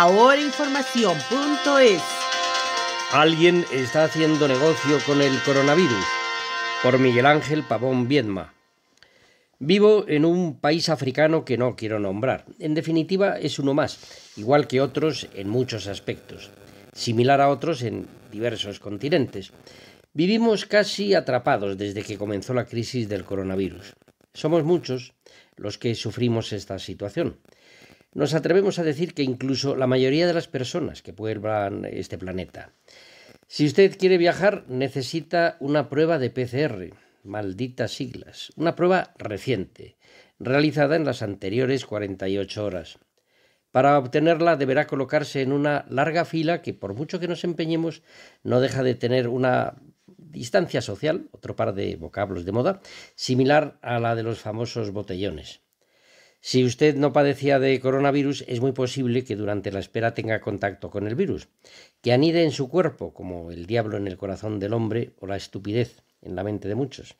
Ahorainformación.es. Alguien está haciendo negocio con el coronavirus. Por Miguel Ángel Pavón Viedma. Vivo en un país africano que no quiero nombrar. En definitiva, es uno más, igual que otros en muchos aspectos, similar a otros en diversos continentes. Vivimos casi atrapados desde que comenzó la crisis del coronavirus. Somos muchos los que sufrimos esta situación nos atrevemos a decir que incluso la mayoría de las personas que pueblan este planeta. Si usted quiere viajar, necesita una prueba de PCR, malditas siglas, una prueba reciente, realizada en las anteriores 48 horas. Para obtenerla deberá colocarse en una larga fila que, por mucho que nos empeñemos, no deja de tener una distancia social, otro par de vocablos de moda, similar a la de los famosos botellones. Si usted no padecía de coronavirus, es muy posible que durante la espera tenga contacto con el virus, que anide en su cuerpo, como el diablo en el corazón del hombre o la estupidez en la mente de muchos.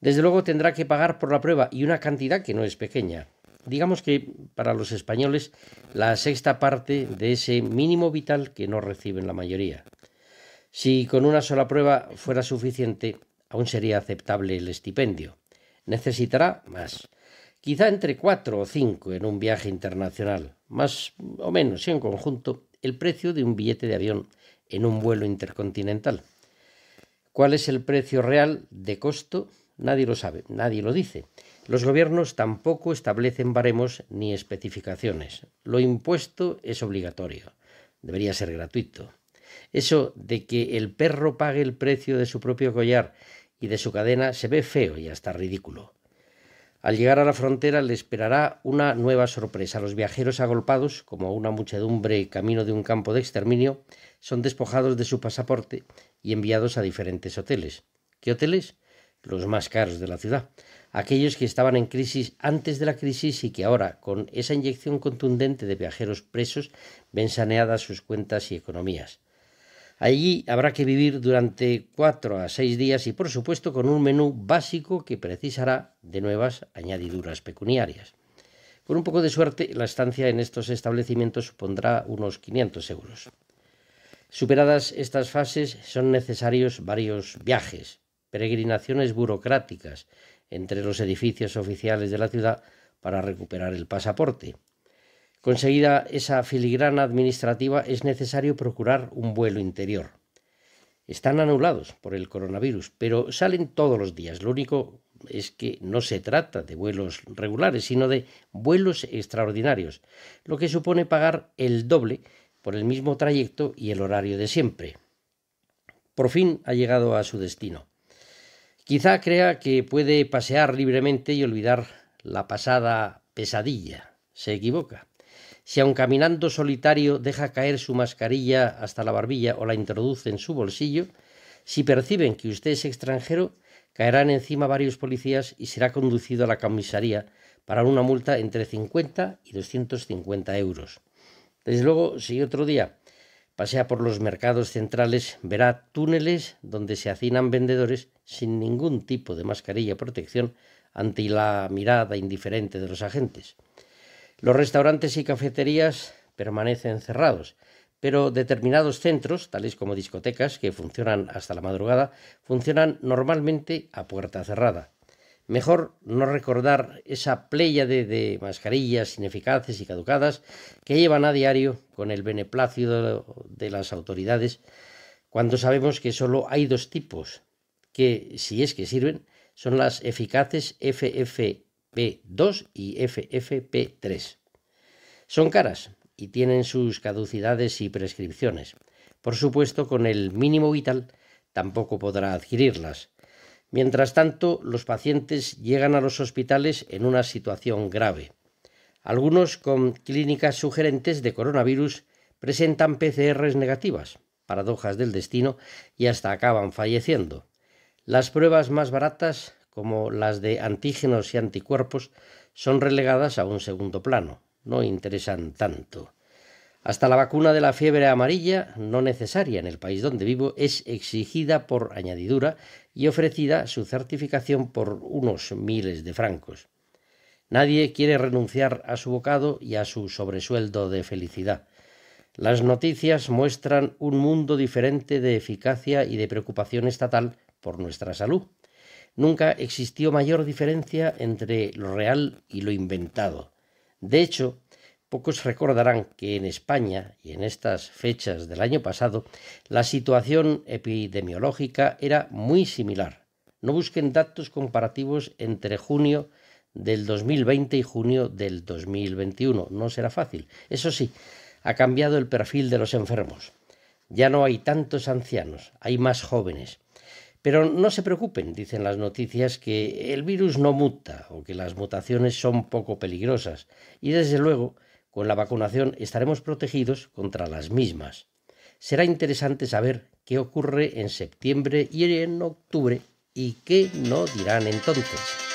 Desde luego tendrá que pagar por la prueba y una cantidad que no es pequeña. Digamos que para los españoles la sexta parte de ese mínimo vital que no reciben la mayoría. Si con una sola prueba fuera suficiente, aún sería aceptable el estipendio. Necesitará más quizá entre cuatro o cinco en un viaje internacional, más o menos en conjunto, el precio de un billete de avión en un vuelo intercontinental. ¿Cuál es el precio real de costo? Nadie lo sabe, nadie lo dice. Los gobiernos tampoco establecen baremos ni especificaciones. Lo impuesto es obligatorio. Debería ser gratuito. Eso de que el perro pague el precio de su propio collar y de su cadena se ve feo y hasta ridículo. Al llegar a la frontera le esperará una nueva sorpresa. Los viajeros agolpados, como una muchedumbre camino de un campo de exterminio, son despojados de su pasaporte y enviados a diferentes hoteles. ¿Qué hoteles? Los más caros de la ciudad. Aquellos que estaban en crisis antes de la crisis y que ahora, con esa inyección contundente de viajeros presos, ven saneadas sus cuentas y economías. Allí habrá que vivir durante cuatro a seis días y por supuesto con un menú básico que precisará de nuevas añadiduras pecuniarias. Con un poco de suerte, la estancia en estos establecimientos supondrá unos 500 euros. Superadas estas fases, son necesarios varios viajes, peregrinaciones burocráticas entre los edificios oficiales de la ciudad para recuperar el pasaporte, Conseguida esa filigrana administrativa es necesario procurar un vuelo interior. Están anulados por el coronavirus, pero salen todos los días. Lo único es que no se trata de vuelos regulares, sino de vuelos extraordinarios, lo que supone pagar el doble por el mismo trayecto y el horario de siempre. Por fin ha llegado a su destino. Quizá crea que puede pasear libremente y olvidar la pasada pesadilla. Se equivoca. Si aun caminando solitario deja caer su mascarilla hasta la barbilla o la introduce en su bolsillo, si perciben que usted es extranjero, caerán encima varios policías y será conducido a la comisaría para una multa entre 50 y 250 euros. Desde luego, si otro día pasea por los mercados centrales, verá túneles donde se hacinan vendedores sin ningún tipo de mascarilla o protección ante la mirada indiferente de los agentes. Los restaurantes y cafeterías permanecen cerrados, pero determinados centros, tales como discotecas, que funcionan hasta la madrugada, funcionan normalmente a puerta cerrada. Mejor no recordar esa pléyade de mascarillas ineficaces y caducadas que llevan a diario con el beneplácido de las autoridades, cuando sabemos que solo hay dos tipos, que, si es que sirven, son las eficaces FFF. B2 y FFP3. Son caras y tienen sus caducidades y prescripciones. Por supuesto, con el mínimo vital tampoco podrá adquirirlas. Mientras tanto, los pacientes llegan a los hospitales en una situación grave. Algunos con clínicas sugerentes de coronavirus presentan PCRs negativas, paradojas del destino, y hasta acaban falleciendo. Las pruebas más baratas como las de antígenos y anticuerpos, son relegadas a un segundo plano, no interesan tanto. Hasta la vacuna de la fiebre amarilla, no necesaria en el país donde vivo, es exigida por añadidura y ofrecida su certificación por unos miles de francos. Nadie quiere renunciar a su bocado y a su sobresueldo de felicidad. Las noticias muestran un mundo diferente de eficacia y de preocupación estatal por nuestra salud. Nunca existió mayor diferencia entre lo real y lo inventado. De hecho, pocos recordarán que en España y en estas fechas del año pasado la situación epidemiológica era muy similar. No busquen datos comparativos entre junio del 2020 y junio del 2021. No será fácil. Eso sí, ha cambiado el perfil de los enfermos. Ya no hay tantos ancianos, hay más jóvenes. Pero no se preocupen, dicen las noticias, que el virus no muta o que las mutaciones son poco peligrosas y desde luego con la vacunación estaremos protegidos contra las mismas. Será interesante saber qué ocurre en septiembre y en octubre y qué no dirán entonces.